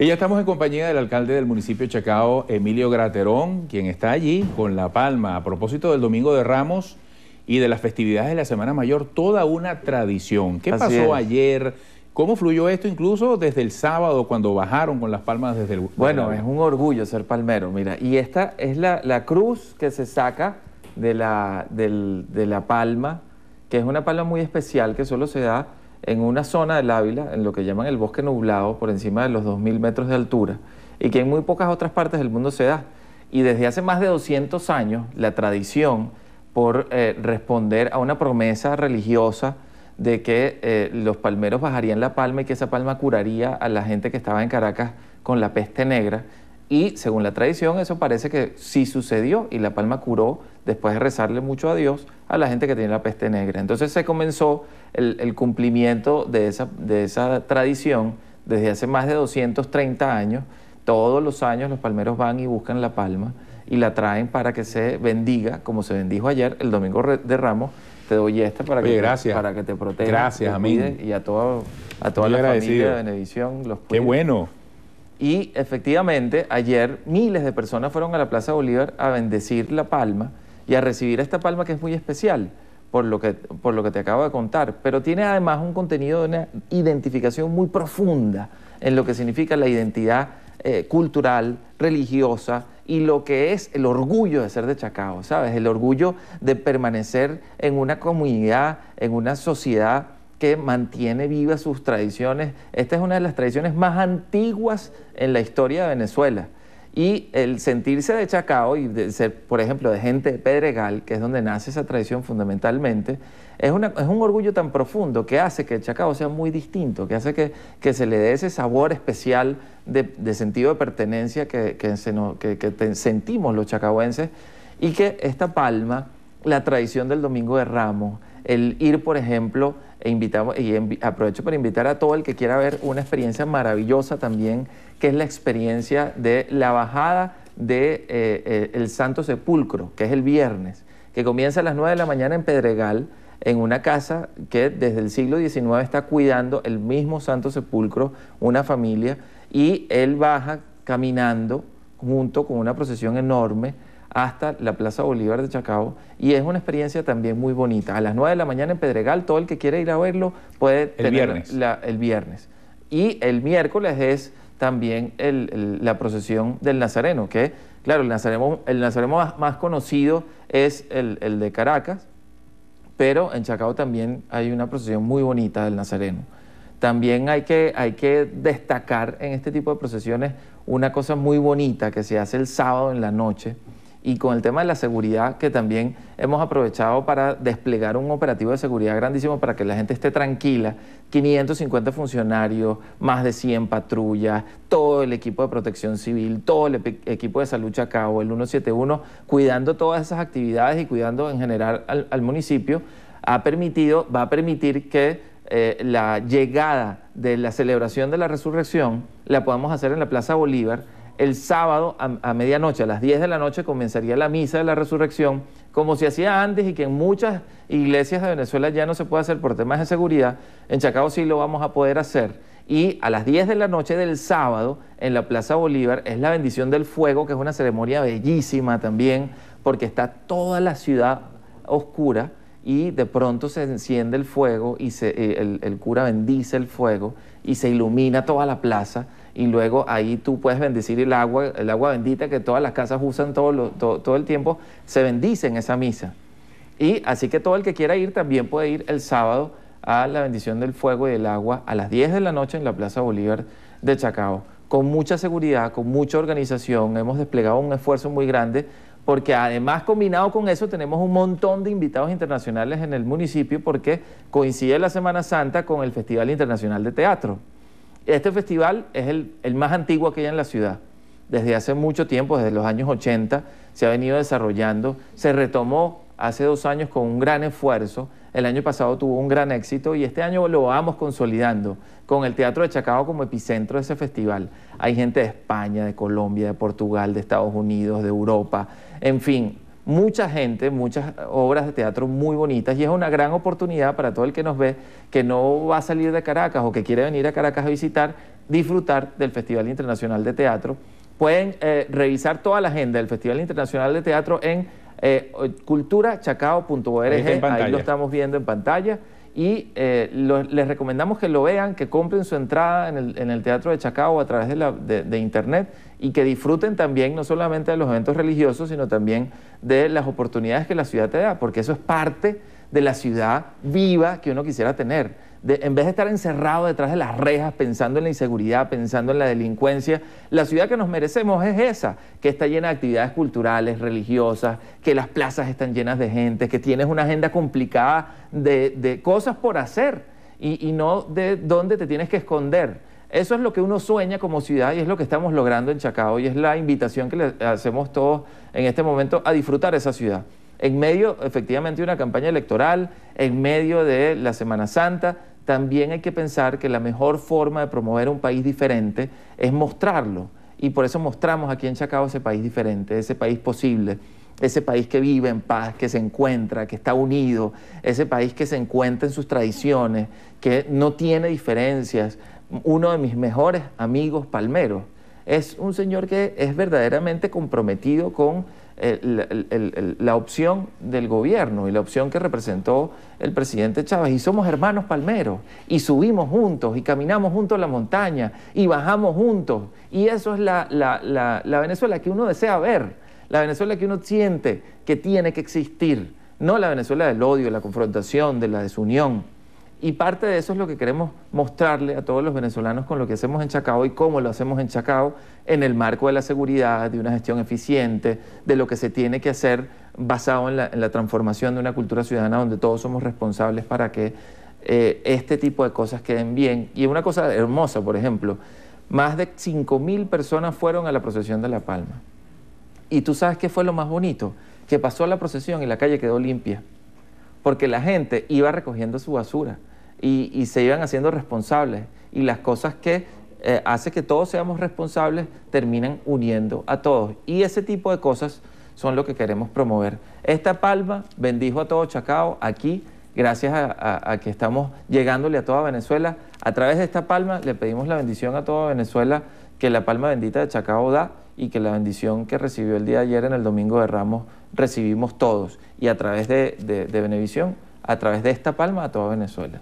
Y ya estamos en compañía del alcalde del municipio de Chacao, Emilio Graterón, quien está allí con La Palma a propósito del Domingo de Ramos y de las festividades de la Semana Mayor, toda una tradición. ¿Qué pasó ayer? ¿Cómo fluyó esto incluso desde el sábado cuando bajaron con las palmas desde el... Bueno, es un orgullo ser palmero, mira. Y esta es la, cruz que se saca de la, de la palma, que es una palma muy especial que solo se da en una zona del Ávila, en lo que llaman el bosque nublado, por encima de los 2.000 metros de altura, y que en muy pocas otras partes del mundo se da. Y desde hace más de 200 años, la tradición por eh, responder a una promesa religiosa de que eh, los palmeros bajarían la palma y que esa palma curaría a la gente que estaba en Caracas con la peste negra. Y según la tradición, eso parece que sí sucedió y la palma curó después de rezarle mucho a Dios, a la gente que tiene la peste negra. Entonces se comenzó el, cumplimiento de esa, de esa tradición desde hace más de 230 años. Todos los años los palmeros van y buscan la palma y la traen para que se bendiga, como se bendijo ayer, el domingo de Ramos. Te doy esta para, que, para que te proteja. Gracias, mí. Y a toda, a toda la familia de Benedición. Los Qué bueno. Y efectivamente, ayer miles de personas fueron a la Plaza Bolívar a bendecir la palma y a recibir esta palma que es muy especial por lo que, te acabo de contar, pero tiene además un contenido de una identificación muy profunda en lo que significa la identidad eh, cultural, religiosa y lo que es el orgullo de ser de Chacao, ¿sabes? El orgullo de permanecer en una comunidad, en una sociedad que mantiene vivas sus tradiciones. Esta es una de las tradiciones más antiguas en la historia de Venezuela. Y el sentirse de Chacao y de ser, por ejemplo, de gente de Pedregal, que es donde nace esa tradición fundamentalmente, es, es un orgullo tan profundo que hace que el Chacao sea muy distinto, que hace que, se le dé ese sabor especial de, sentido de pertenencia que, sentimos los chacahuenses y que esta palma la tradición del Domingo de Ramos, el ir, por ejemplo, e invitamos, y aprovecho para invitar a todo el que quiera ver una experiencia maravillosa también, que es la experiencia de la bajada del de, eh, eh, el Santo Sepulcro, que es el viernes, que comienza a las 9 de la mañana en Pedregal, en una casa que desde el siglo XIX está cuidando el mismo Santo Sepulcro, una familia, y él baja caminando junto con una procesión enorme hasta la Plaza Bolívar de Chacao y es una experiencia también muy bonita. A las 9 de la mañana en Pedregal, todo el que quiera ir a verlo puede el viernes. el viernes. Y el miércoles es también la procesión del Nazareno, que claro, el Nazareno, el nazareno más, conocido es el, de Caracas, pero en Chacao también hay una procesión muy bonita del Nazareno. También hay que, hay que destacar en este tipo de procesiones una cosa muy bonita que se hace el sábado en la noche, y con el tema de la seguridad que también hemos aprovechado para desplegar un operativo de seguridad grandísimo para que la gente esté tranquila, 550 funcionarios, más de 100 patrullas, todo el equipo de protección civil, todo el equipo de salud Chacao, el 171, cuidando todas esas actividades y cuidando en general al, municipio, ha permitido, va a permitir que eh, la llegada de la celebración de la resurrección la podamos hacer en la Plaza Bolívar el sábado a, medianoche, a las 10 de la noche, comenzaría la misa de la resurrección, como se hacía antes y que en muchas iglesias de Venezuela ya no se puede hacer por temas de seguridad, en Chacao sí lo vamos a poder hacer. Y a las 10 de la noche del sábado, en la Plaza Bolívar, es la bendición del fuego, que es una ceremonia bellísima también, porque está toda la ciudad oscura y de pronto se enciende el fuego y eh, el, cura bendice el fuego y se ilumina toda la plaza y luego ahí tú puedes bendecir el agua, el agua bendita que todas las casas usan todo, todo el tiempo, se bendice en esa misa. Y así que todo el que quiera ir también puede ir el sábado a la bendición del fuego y del agua a las 10 de la noche en la Plaza Bolívar de Chacao. Con mucha seguridad, con mucha organización, hemos desplegado un esfuerzo muy grande porque además combinado con eso tenemos un montón de invitados internacionales en el municipio porque coincide la Semana Santa con el Festival Internacional de Teatro. Este festival es el, más antiguo que hay en la ciudad. Desde hace mucho tiempo, desde los años 80, se ha venido desarrollando. Se retomó hace dos años con un gran esfuerzo el año pasado tuvo un gran éxito y este año lo vamos consolidando con el Teatro de Chacao como epicentro de ese festival. Hay gente de España, de Colombia, de Portugal, de Estados Unidos, de Europa, en fin, mucha gente, muchas obras de teatro muy bonitas y es una gran oportunidad para todo el que nos ve que no va a salir de Caracas o que quiere venir a Caracas a visitar, disfrutar del Festival Internacional de Teatro. Pueden eh, revisar toda la agenda del Festival Internacional de Teatro en eh, culturachacao.org, ahí, lo estamos viendo en pantalla. Y eh, les recomendamos que lo vean, que compren su entrada en el, Teatro de Chacao a través de, de, Internet y que disfruten también no solamente de los eventos religiosos, sino también de las oportunidades que la ciudad te da, porque eso es parte de la ciudad viva que uno quisiera tener en vez de estar encerrado detrás de las rejas pensando en la inseguridad, pensando en la delincuencia, la ciudad que nos merecemos es esa, que está llena de actividades culturales, religiosas, que las plazas están llenas de gente, que tienes una agenda complicada de, cosas por hacer y, y no de dónde te tienes que esconder. Eso es lo que uno sueña como ciudad y es lo que estamos logrando en Chacao y es la invitación que le hacemos todos en este momento a disfrutar esa ciudad. En medio, efectivamente, de una campaña electoral, en medio de la Semana Santa, también hay que pensar que la mejor forma de promover un país diferente es mostrarlo. Y por eso mostramos aquí en Chacao ese país diferente, ese país posible, ese país que vive en paz, que se encuentra, que está unido, ese país que se encuentra en sus tradiciones, que no tiene diferencias. Uno de mis mejores amigos Palmero, es un señor que es verdaderamente comprometido con eh, la opción del gobierno y la opción que representó el presidente Chávez. Y somos hermanos palmeros y subimos juntos y caminamos juntos la montaña y bajamos juntos. Y eso es la, la Venezuela que uno desea ver, la Venezuela que uno siente que tiene que existir, no la Venezuela del odio, de la confrontación, de la desunión. Y parte de eso es lo que queremos mostrarle a todos los venezolanos con lo que hacemos en Chacao y cómo lo hacemos en Chacao en el marco de la seguridad, de una gestión eficiente, de lo que se tiene que hacer basado en la, transformación de una cultura ciudadana donde todos somos responsables para que eh, este tipo de cosas queden bien. Y una cosa hermosa, por ejemplo, más de 5.000 personas fueron a la procesión de La Palma. Y tú sabes qué fue lo más bonito, que pasó la procesión y la calle quedó limpia, porque la gente iba recogiendo su basura y, se iban haciendo responsables. Y las cosas que eh, hace que todos seamos responsables terminan uniendo a todos. Y ese tipo de cosas son lo que queremos promover. Esta palma bendijo a todo Chacao aquí, gracias a, que estamos llegándole a toda Venezuela. A través de esta palma le pedimos la bendición a toda Venezuela que la palma bendita de Chacao da y que la bendición que recibió el día de ayer en el Domingo de Ramos recibimos todos. Y a través de, de, de Benevisión, a través de esta palma a toda Venezuela.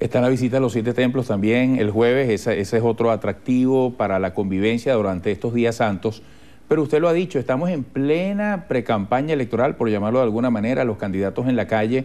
Está la visita a los siete templos también el jueves, ese, es otro atractivo para la convivencia durante estos días santos. Pero usted lo ha dicho, estamos en plena precampaña electoral, por llamarlo de alguna manera, los candidatos en la calle.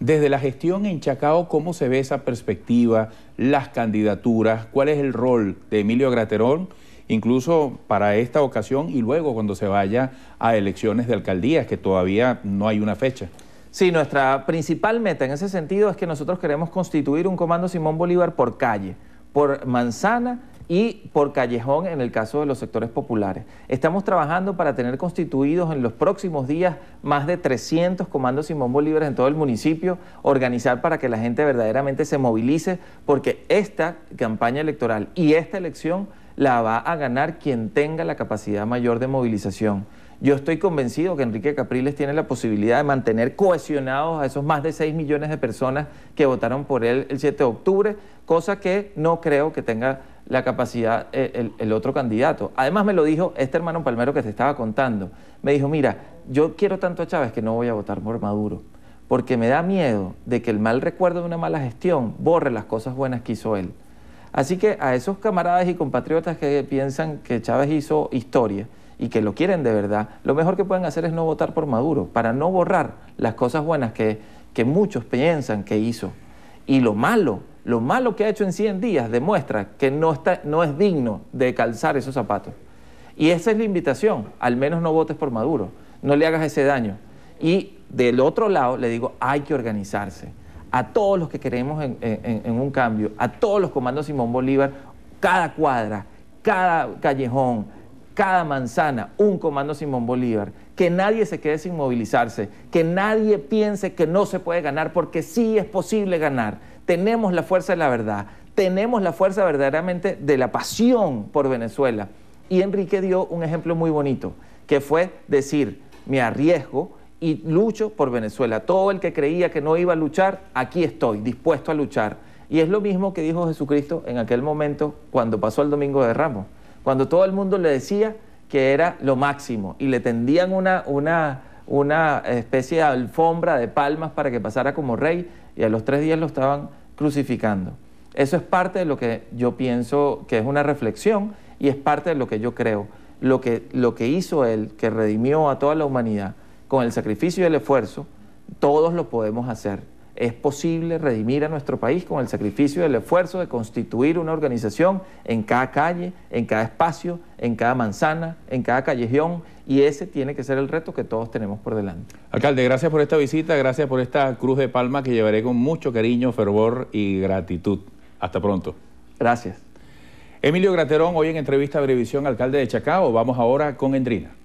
Desde la gestión en Chacao, ¿cómo se ve esa perspectiva, las candidaturas, cuál es el rol de Emilio Graterón, incluso para esta ocasión y luego cuando se vaya a elecciones de alcaldías, que todavía no hay una fecha? Sí, nuestra principal meta en ese sentido es que nosotros queremos constituir un comando Simón Bolívar por calle, por manzana y por callejón en el caso de los sectores populares. Estamos trabajando para tener constituidos en los próximos días más de 300 comandos Simón Bolívar en todo el municipio, organizar para que la gente verdaderamente se movilice, porque esta campaña electoral y esta elección la va a ganar quien tenga la capacidad mayor de movilización. Yo estoy convencido que Enrique Capriles tiene la posibilidad de mantener cohesionados a esos más de 6 millones de personas que votaron por él el 7 de octubre, cosa que no creo que tenga la capacidad eh, el, otro candidato. Además me lo dijo este hermano Palmero que te estaba contando. Me dijo, mira, yo quiero tanto a Chávez que no voy a votar por Maduro, porque me da miedo de que el mal recuerdo de una mala gestión borre las cosas buenas que hizo él. Así que a esos camaradas y compatriotas que piensan que Chávez hizo historia, y que lo quieren de verdad, lo mejor que pueden hacer es no votar por Maduro, para no borrar las cosas buenas que, muchos piensan que hizo. Y lo malo, lo malo que ha hecho en 100 días demuestra que no, está, no es digno de calzar esos zapatos. Y esa es la invitación, al menos no votes por Maduro, no le hagas ese daño. Y del otro lado le digo, hay que organizarse. A todos los que queremos en un cambio, a todos los comandos Simón Bolívar, cada cuadra, cada callejón, cada manzana un comando Simón Bolívar, que nadie se quede sin movilizarse, que nadie piense que no se puede ganar, porque sí es posible ganar. Tenemos la fuerza de la verdad, tenemos la fuerza verdaderamente de la pasión por Venezuela. Y Enrique dio un ejemplo muy bonito, que fue decir, me arriesgo y lucho por Venezuela. Todo el que creía que no iba a luchar, aquí estoy, dispuesto a luchar. Y es lo mismo que dijo Jesucristo en aquel momento cuando pasó el Domingo de Ramos cuando todo el mundo le decía que era lo máximo y le tendían una, especie de alfombra de palmas para que pasara como rey y a los tres días lo estaban crucificando. Eso es parte de lo que yo pienso que es una reflexión y es parte de lo que yo creo. Lo que, lo que hizo él, que redimió a toda la humanidad, con el sacrificio y el esfuerzo, todos lo podemos hacer es posible redimir a nuestro país con el sacrificio y el esfuerzo de constituir una organización en cada calle, en cada espacio, en cada manzana, en cada callejón, y ese tiene que ser el reto que todos tenemos por delante. Alcalde, gracias por esta visita, gracias por esta cruz de palma que llevaré con mucho cariño, fervor y gratitud. Hasta pronto. Gracias. Emilio Graterón, hoy en entrevista a Brevisión, alcalde de Chacao. Vamos ahora con Endrina.